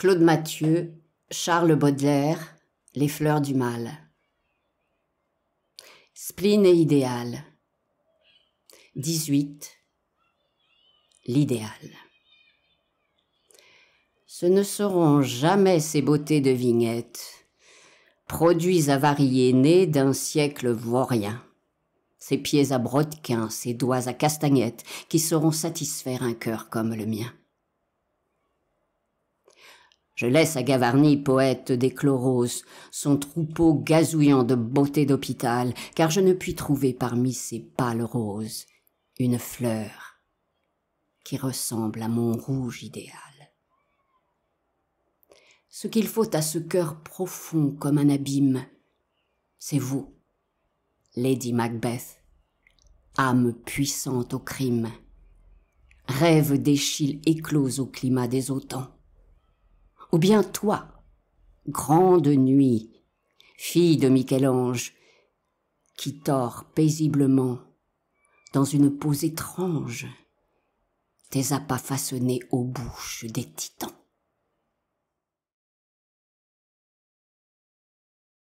Claude Mathieu, Charles Baudelaire, Les fleurs du mal. Spleen et idéal. 18. L'idéal. Ce ne seront jamais ces beautés de vignettes, produits avariés nés d'un siècle vaurien Ces pieds à brodequins, ces doigts à castagnettes, qui sauront satisfaire un cœur comme le mien. Je laisse à Gavarni, poète des chloroses, son troupeau gazouillant de beauté d'hôpital, car je ne puis trouver parmi ces pâles roses une fleur qui ressemble à mon rouge idéal. Ce qu'il faut à ce cœur profond comme un abîme, c'est vous, Lady Macbeth, âme puissante au crime, rêve d'échille éclose au climat des Autans ou bien toi, grande nuit, fille de Michel-Ange, qui tord paisiblement, dans une pose étrange, tes appâts façonnés aux bouches des titans.